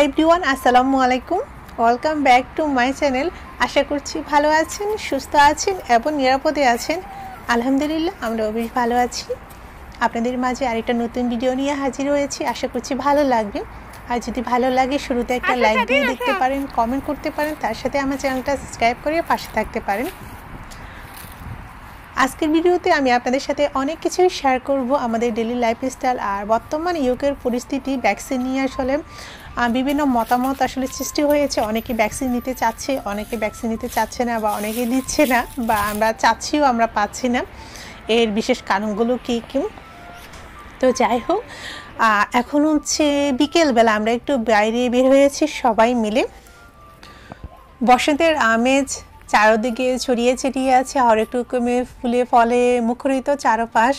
high everyone আসসালামু আলাইকুম welcome back to my channel আশা করছি ভালো আছেন সুস্থ আছেন এবং নিরাপদে আছেন আলহামদুলিল্লাহ আমরাও বেশ ভালো আছি আপনাদের মাঝে আরেকটা নতুন ভিডিও নিয়ে হাজির হয়েছি আশা করছি ভালো লাগবে আর যদি ভালো লাগে শুরুতে একটা লাইক আচ্ছা, আচ্ছা, দিয়ে দেখতে পারেন কমেন্ট করতে পারেন তার সাথে আমার চ্যানেলটা সাবস্ক্রাইব করে পাশে থাকতে পারেন আজকের ভিডিওতে আমি আপনাদের সাথে অনেক কিছুই শেয়ার করব আমাদের ডেলি লাইফস্টাইল আর বর্তমান ইউকের পরিস্থিতি ভ্যাকসিন নিয়ে আসলে বিভিন্ন মতামত আসলে সৃষ্টি হয়েছে অনেকে ভ্যাকসিন নিতে চাচ্ছে অনেকে ভ্যাকসিন নিতে চাচ্ছে না বা অনেকে নিচ্ছে না বা আমরা চাচ্ছিও আমরা পাচ্ছি না এর বিশেষ কারণগুলো কী কী তো যাই হোক এখন হচ্ছে বিকেলবেলা আমরা একটু বাইরে বের হয়েছি সবাই মিলে বসন্তের আমেজ চারোদিকে ছড়িয়ে ছিটিয়ে আছে একটু কমে ফুলে ফলে মুখরিত চারপাশ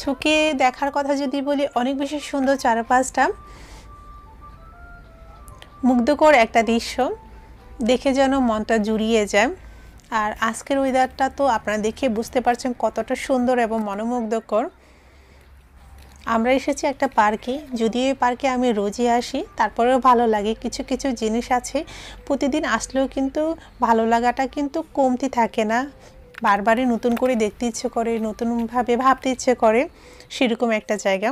ছুকে দেখার কথা যদি বলি অনেক বেশি সুন্দর চারপাশটা মুগ্ধকর একটা দৃশ্য দেখে যেন মনটা জুড়িয়ে যায় আর আজকের ওয়েদারটা তো আপনারা দেখে বুঝতে পারছেন কতটা সুন্দর এবং মনোমুগ্ধকর আমরা এসেছি একটা পার্কে যদিও এই পার্কে আমি রোজই আসি তারপরেও ভালো লাগে কিছু কিছু জিনিস আছে প্রতিদিন আসলেও কিন্তু ভালো লাগাটা কিন্তু কমতি থাকে না বারবারই নতুন করে দেখতে ইচ্ছে করে নতুনভাবে ভাবতে ইচ্ছে করে সেরকম একটা জায়গা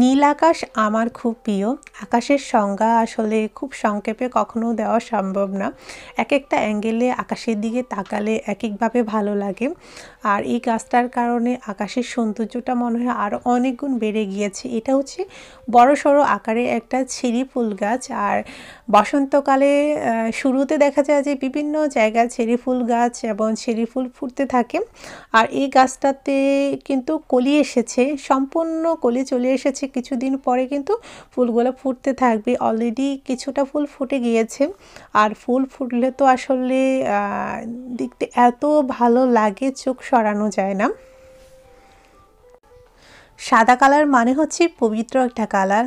নীল আকাশ আমার খুব প্রিয় আকাশের সংজ্ঞা আসলে খুব সংক্ষেপে কখনো দেওয়া সম্ভব না এক একটা অ্যাঙ্গেলে আকাশের দিকে তাকালে এক একভাবে ভালো লাগে আর এই গাছটার কারণে আকাশের সৌন্দর্যটা মনে হয় আরও অনেক গুণ বেড়ে গিয়েছে এটা হচ্ছে বড় সড়ো আকারে একটা ছিরি ফুল গাছ আর বসন্তকালে শুরুতে দেখা যায় যে বিভিন্ন জায়গায় ছিরি ফুল গাছ এবং ছিরি ফুল ফুটতে থাকে আর এই গাছটাতে কিন্তু কলি এসেছে সম্পূর্ণ কলি চলে এসেছে হচ্ছে কিছুদিন পরে কিন্তু ফুলগুলো ফুটতে থাকবে অলরেডি কিছুটা ফুল ফুটে গিয়েছে আর ফুল ফুটলে তো আসলে দেখতে এত ভালো লাগে চোখ সরানো যায় না সাদা কালার মানে হচ্ছে পবিত্র একটা কালার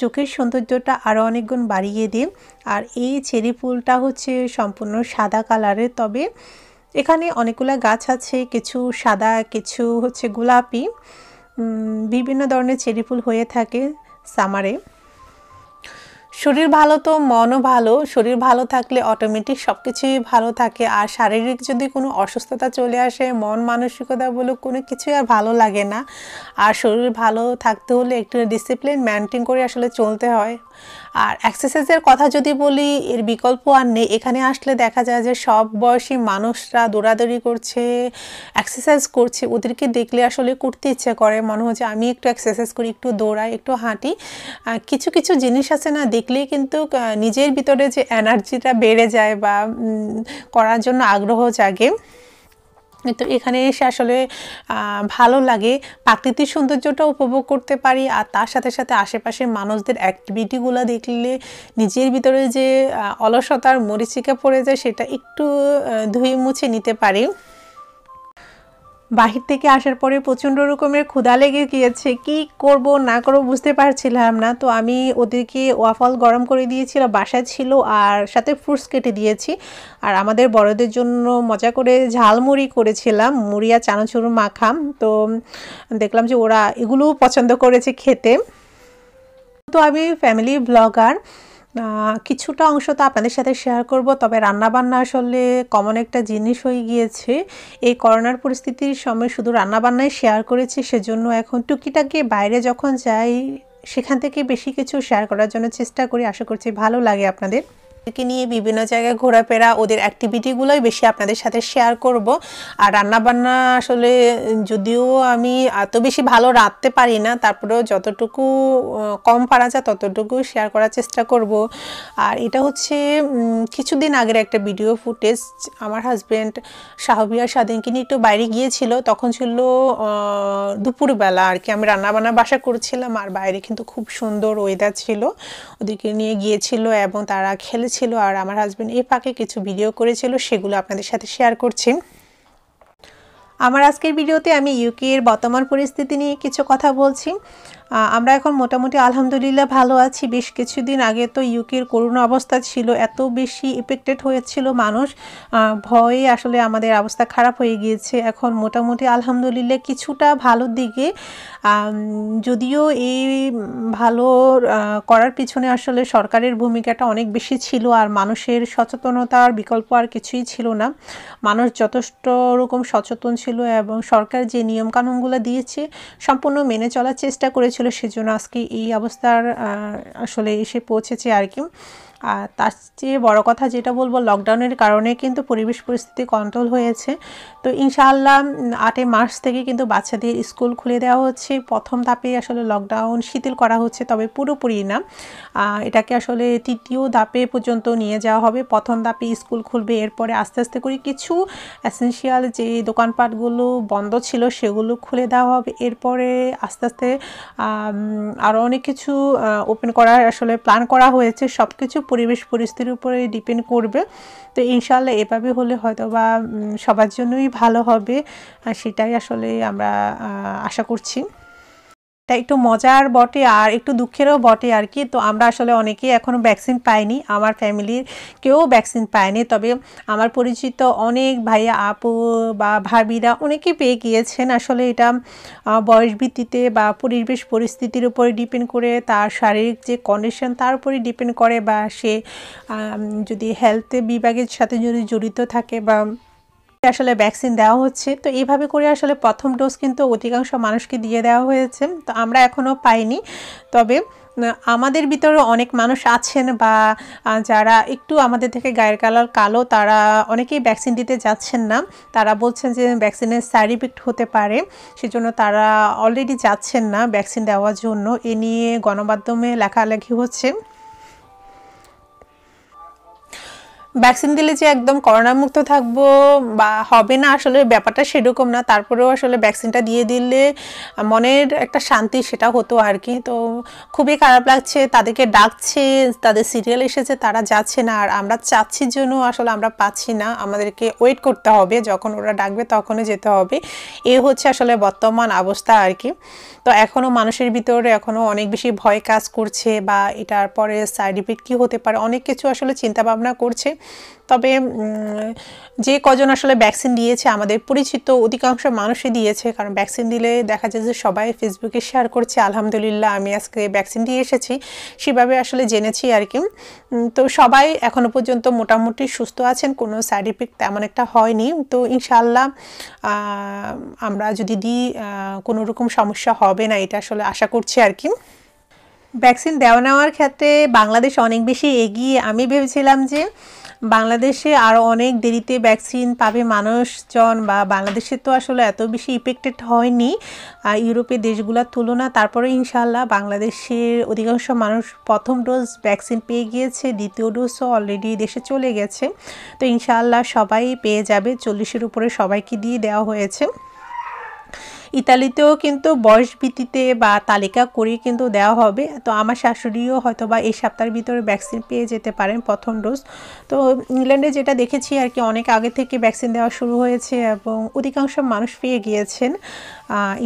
চোখের সৌন্দর্যটা আরও অনেক গুণ বাড়িয়ে দিই আর এই চেরি ফুলটা হচ্ছে সম্পূর্ণ সাদা কালারের তবে এখানে অনেকগুলো গাছ আছে কিছু সাদা কিছু হচ্ছে গোলাপি বিভিন্ন ধরনের চেরি ফুল হয়ে থাকে সামারে শরীর ভালো তো মনও ভালো শরীর ভালো থাকলে অটোমেটিক সব কিছুই ভালো থাকে আর শারীরিক যদি কোনো অসুস্থতা চলে আসে মন মানসিকতা বলে কোনো কিছুই আর ভালো লাগে না আর শরীর ভালো থাকতে হলে একটু ডিসিপ্লিন মেনটেন করে আসলে চলতে হয় আর এক্সারসাইজের কথা যদি বলি এর বিকল্প আর নেই এখানে আসলে দেখা যায় যে সব বয়সী মানুষরা দৌড়াদৌড়ি করছে এক্সারসাইজ করছে ওদেরকে দেখলে আসলে করতে ইচ্ছে করে মনে হচ্ছে আমি একটু এক্সারসাইজ করি একটু দৌড়াই একটু হাঁটি কিছু কিছু জিনিস আছে না দেখলেই কিন্তু নিজের ভিতরে যে এনার্জিটা বেড়ে যায় বা করার জন্য আগ্রহ জাগে কিন্তু এখানে এসে আসলে ভালো লাগে প্রাকৃতিক সৌন্দর্যটা উপভোগ করতে পারি আর তার সাথে সাথে আশেপাশের মানুষদের অ্যাক্টিভিটিগুলো দেখলে নিজের ভিতরে যে অলসতার মরিচিকা পড়ে যায় সেটা একটু ধুয়ে মুছে নিতে পারি বাহির থেকে আসার পরে প্রচণ্ড রকমের ক্ষুধা লেগে গিয়েছে কি করব না করব বুঝতে পারছিলাম না তো আমি ওদেরকে ওয়াফল গরম করে দিয়েছিল বাসায় ছিল আর সাথে ফ্রুটস কেটে দিয়েছি আর আমাদের বড়দের জন্য মজা করে ঝালমুড়ি করেছিলাম মুড়িয়া চানাচুর মাখাম তো দেখলাম যে ওরা এগুলোও পছন্দ করেছে খেতে তো আমি ফ্যামিলি ব্লগার কিছুটা অংশ তো আপনাদের সাথে শেয়ার করব তবে রান্নাবান্না আসলে কমন একটা জিনিস হয়ে গিয়েছে এই করোনার পরিস্থিতির সময় শুধু রান্নাবান্নাই শেয়ার করেছি সেজন্য এখন টুকিটাকি বাইরে যখন যাই সেখান থেকে বেশি কিছু শেয়ার করার জন্য চেষ্টা করি আশা করছি ভালো লাগে আপনাদের ওদেরকে নিয়ে বিভিন্ন জায়গায় ঘোরাফেরা ওদের অ্যাক্টিভিটিগুলোই বেশি আপনাদের সাথে শেয়ার করব আর রান্নাবান্না আসলে যদিও আমি এত বেশি ভালো রাঁধতে পারি না তারপরেও যতটুকু কম পারা যায় ততটুকু শেয়ার করার চেষ্টা করব আর এটা হচ্ছে কিছুদিন আগের একটা ভিডিও ফুটেজ আমার হাজব্যান্ড সাহবিয়া স্বাধীনকে নিয়ে একটু বাইরে গিয়েছিল তখন ছিল দুপুরবেলা আর কি আমি রান্নাবান্না বাসা করছিলাম আর বাইরে কিন্তু খুব সুন্দর ওয়েদার ছিল ওদেরকে নিয়ে গিয়েছিল এবং তারা খেলে ছিল আর আমার হাজব্যান্ড এই ফাঁকে কিছু ভিডিও করেছিল সেগুলো আপনাদের সাথে শেয়ার করছি আমার আজকের ভিডিওতে আমি ইউকে এর বর্তমান পরিস্থিতি নিয়ে কিছু কথা বলছি আমরা এখন মোটামুটি আলহামদুলিল্লাহ ভালো আছি বেশ কিছুদিন আগে তো ইউকের করোনা অবস্থা ছিল এত বেশি এফেক্টেড হয়েছিল মানুষ ভয়ে আসলে আমাদের অবস্থা খারাপ হয়ে গিয়েছে এখন মোটামুটি আলহামদুলিল্লাহ কিছুটা ভালোর দিকে যদিও এই ভালো করার পিছনে আসলে সরকারের ভূমিকাটা অনেক বেশি ছিল আর মানুষের সচেতনতার বিকল্প আর কিছুই ছিল না মানুষ যথেষ্ট রকম সচেতন করেছিল এবং সরকার যে নিয়ম কানুনগুলো দিয়েছে সম্পূর্ণ মেনে চলার চেষ্টা করেছিল সেজন্য আজকে এই অবস্থার আসলে এসে পৌঁছেছে আর কি আর তার চেয়ে বড় কথা যেটা বলবো লকডাউনের কারণে কিন্তু পরিবেশ পরিস্থিতি কন্ট্রোল হয়েছে তো ইনশাআল্লাহ আটে মার্চ থেকে কিন্তু বাচ্চাদের স্কুল খুলে দেওয়া হচ্ছে প্রথম ধাপে আসলে লকডাউন শিথিল করা হচ্ছে তবে পুরোপুরি না এটাকে আসলে তৃতীয় ধাপে পর্যন্ত নিয়ে যাওয়া হবে প্রথম ধাপে স্কুল খুলবে এরপরে আস্তে আস্তে করে কিছু অ্যাসেন্সিয়াল যে দোকানপাটগুলো বন্ধ ছিল সেগুলো খুলে দেওয়া হবে এরপরে আস্তে আস্তে আরও অনেক কিছু ওপেন করার আসলে প্ল্যান করা হয়েছে সব কিছু পরিবেশ পরিস্থিতির উপরে ডিপেন্ড করবে তো ইনশাল্লাহ এভাবে হলে হয়তো বা সবার জন্যই ভালো হবে সেটাই আসলে আমরা আশা করছি এটা একটু মজার বটে আর একটু দুঃখেরও বটে আর কি তো আমরা আসলে অনেকেই এখনও ভ্যাকসিন পাইনি আমার ফ্যামিলির কেউ ভ্যাকসিন পায়নি তবে আমার পরিচিত অনেক ভাইয়া আপু বা ভাবিরা অনেকে পেয়ে গিয়েছেন আসলে এটা বয়স ভিত্তিতে বা পরিবেশ পরিস্থিতির উপরে ডিপেন্ড করে তার শারীরিক যে কন্ডিশন তার উপরে ডিপেন্ড করে বা সে যদি হেলথ বিভাগের সাথে যদি জড়িত থাকে বা আসলে ভ্যাকসিন দেওয়া হচ্ছে তো এইভাবে করে আসলে প্রথম ডোজ কিন্তু অধিকাংশ মানুষকে দিয়ে দেওয়া হয়েছে তো আমরা এখনও পাইনি তবে আমাদের ভিতরে অনেক মানুষ আছেন বা যারা একটু আমাদের থেকে গায়ের কালার কালো তারা অনেকেই ভ্যাকসিন দিতে যাচ্ছেন না তারা বলছেন যে ভ্যাকসিনের সাইড ইফেক্ট হতে পারে সেজন্য তারা অলরেডি যাচ্ছেন না ভ্যাকসিন দেওয়ার জন্য এ নিয়ে গণমাধ্যমে লেখালেখি হচ্ছে ভ্যাকসিন দিলে যে একদম করোনামুক্ত থাকবো বা হবে না আসলে ব্যাপারটা সেরকম না তারপরেও আসলে ভ্যাকসিনটা দিয়ে দিলে মনের একটা শান্তি সেটা হতো আর কি তো খুবই খারাপ লাগছে তাদেরকে ডাকছে তাদের সিরিয়াল এসেছে তারা যাচ্ছে না আর আমরা চাচ্ছি জন্য আসলে আমরা পাচ্ছি না আমাদেরকে ওয়েট করতে হবে যখন ওরা ডাকবে তখনই যেতে হবে এ হচ্ছে আসলে বর্তমান অবস্থা আর কি তো এখনও মানুষের ভিতরে এখনও অনেক বেশি ভয় কাজ করছে বা এটার পরে সাইড ইফেক্ট কী হতে পারে অনেক কিছু আসলে চিন্তা ভাবনা করছে তবে যে কজন আসলে ভ্যাকসিন দিয়েছে আমাদের পরিচিত অধিকাংশ মানুষই দিয়েছে কারণ ভ্যাকসিন দিলে দেখা যায় যে সবাই ফেসবুকে শেয়ার করছে আলহামদুলিল্লাহ আমি আজকে ভ্যাকসিন দিয়ে এসেছি সেভাবে আসলে জেনেছি আর কি তো সবাই এখনও পর্যন্ত মোটামুটি সুস্থ আছেন কোনো সাইড ইফেক্ট তেমন একটা হয়নি তো ইনশাল্লাহ আমরা যদি দিই কোনো রকম সমস্যা হবে না এটা আসলে আশা করছি আর কি ভ্যাকসিন দেওয়া নেওয়ার ক্ষেত্রে বাংলাদেশ অনেক বেশি এগিয়ে আমি ভেবেছিলাম যে বাংলাদেশে আরও অনেক দেরিতে ভ্যাকসিন পাবে মানুষজন বা বাংলাদেশে তো আসলে এত বেশি ইফেক্টেড হয়নি ইউরোপের দেশগুলোর তুলনা তারপরে ইনশাল্লাহ বাংলাদেশের অধিকাংশ মানুষ প্রথম ডোজ ভ্যাকসিন পেয়ে গিয়েছে দ্বিতীয় ডোজও অলরেডি দেশে চলে গেছে তো ইনশাআল্লাহ সবাই পেয়ে যাবে চল্লিশের উপরে সবাইকে দিয়ে দেওয়া হয়েছে ইতালিতেও কিন্তু বয়স ভিত্তিতে বা তালিকা করে কিন্তু দেওয়া হবে তো আমার শাশুড়িও হয়তো বা এই সপ্তাহের ভিতরে ভ্যাকসিন পেয়ে যেতে পারেন প্রথম ডোজ তো ইংল্যান্ডে যেটা দেখেছি আর কি অনেক আগে থেকে ভ্যাকসিন দেওয়া শুরু হয়েছে এবং অধিকাংশ মানুষ পেয়ে গিয়েছেন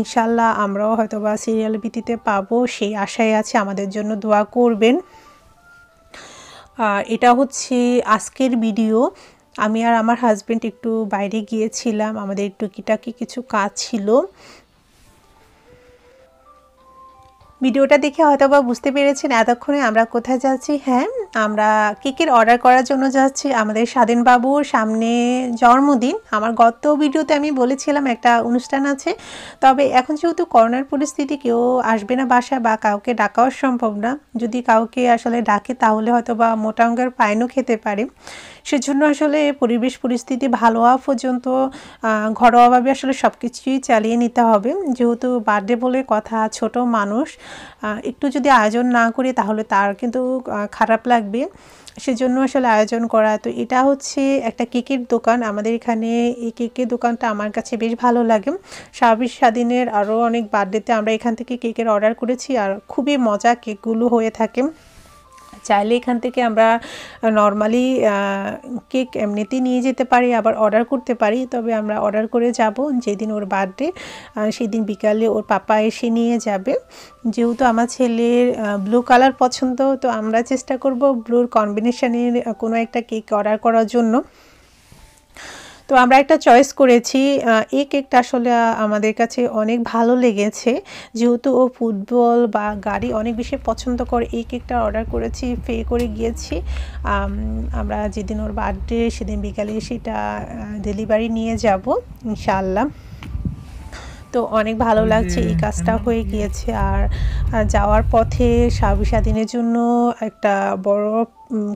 ইনশাল্লাহ আমরাও হয়তো বা সিরিয়াল ভিত্তিতে পাবো সেই আশায় আছে আমাদের জন্য দোয়া করবেন আর এটা হচ্ছে আজকের ভিডিও আমি আর আমার হাজব্যান্ড একটু বাইরে গিয়েছিলাম আমাদের টুকিটাকি কিছু কাজ ছিল ভিডিওটা দেখে হয়তো বা বুঝতে পেরেছেন এতক্ষণে আমরা কোথায় যাচ্ছি হ্যাঁ আমরা কেকের অর্ডার করার জন্য যাচ্ছি আমাদের স্বাধীন বাবুর সামনে জন্মদিন আমার গত ভিডিওতে আমি বলেছিলাম একটা অনুষ্ঠান আছে তবে এখন যেহেতু করোনার পরিস্থিতি কেউ আসবে না বাসা বা কাউকে ডাকাও সম্ভব না যদি কাউকে আসলে ডাকে তাহলে হয়তো বা মোটা অঙ্গের পায়নও খেতে পারে সেজন্য আসলে পরিবেশ পরিস্থিতি ভালো হওয়া পর্যন্ত ঘরোয়াভাবে আসলে সব কিছুই চালিয়ে নিতে হবে যেহেতু বার্থডে বলে কথা ছোট মানুষ একটু যদি আয়োজন না করি তাহলে তার কিন্তু খারাপ লাগে থাকবে সেজন্য আসলে আয়োজন করা তো এটা হচ্ছে একটা কেকের দোকান আমাদের এখানে এই কেকের দোকানটা আমার কাছে বেশ ভালো লাগে স্বাভাবিক স্বাধীনের আরও অনেক বার্থডেতে আমরা এখান থেকে কেকের অর্ডার করেছি আর খুবই মজা কেকগুলো হয়ে থাকে চাইলে এখান থেকে আমরা নর্মালি কেক এমনিতে নিয়ে যেতে পারি আবার অর্ডার করতে পারি তবে আমরা অর্ডার করে যাব যেদিন ওর বার্থডে সেদিন বিকালে ওর পাপা এসে নিয়ে যাবে যেহেতু আমার ছেলের ব্লু কালার পছন্দ তো আমরা চেষ্টা করব ব্লুর কম্বিনেশানের কোনো একটা কেক অর্ডার করার জন্য তো আমরা একটা চয়েস করেছি এই কেকটা আসলে আমাদের কাছে অনেক ভালো লেগেছে যেহেতু ও ফুটবল বা গাড়ি অনেক বেশি পছন্দ করে এই কেকটা অর্ডার করেছি পে করে গিয়েছি আমরা যেদিন ওর বার্থডে সেদিন বিকালে সেটা ডেলিভারি নিয়ে যাব ইনশাআল্লাহ তো অনেক ভালো লাগছে এই কাজটা হয়ে গিয়েছে আর যাওয়ার পথে স্বামী দিনের জন্য একটা বড়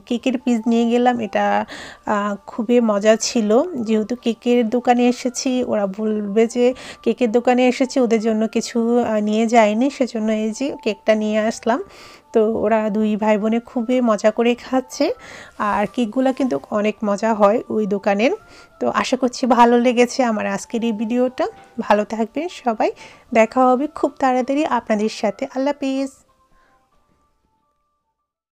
কেকের পিস নিয়ে গেলাম এটা খুবই মজা ছিল যেহেতু কেকের দোকানে এসেছি ওরা বলবে যে কেকের দোকানে এসেছি ওদের জন্য কিছু নিয়ে যায়নি সেজন্য এই যে কেকটা নিয়ে আসলাম তো ওরা দুই ভাই বোনে খুবই মজা করে খাচ্ছে আর কেকগুলো কিন্তু অনেক মজা হয় ওই দোকানের তো আশা করছি ভালো লেগেছে আমার আজকের এই ভিডিওটা ভালো থাকবেন সবাই দেখা হবে খুব তাড়াতাড়ি আপনাদের সাথে আল্লাহ পেস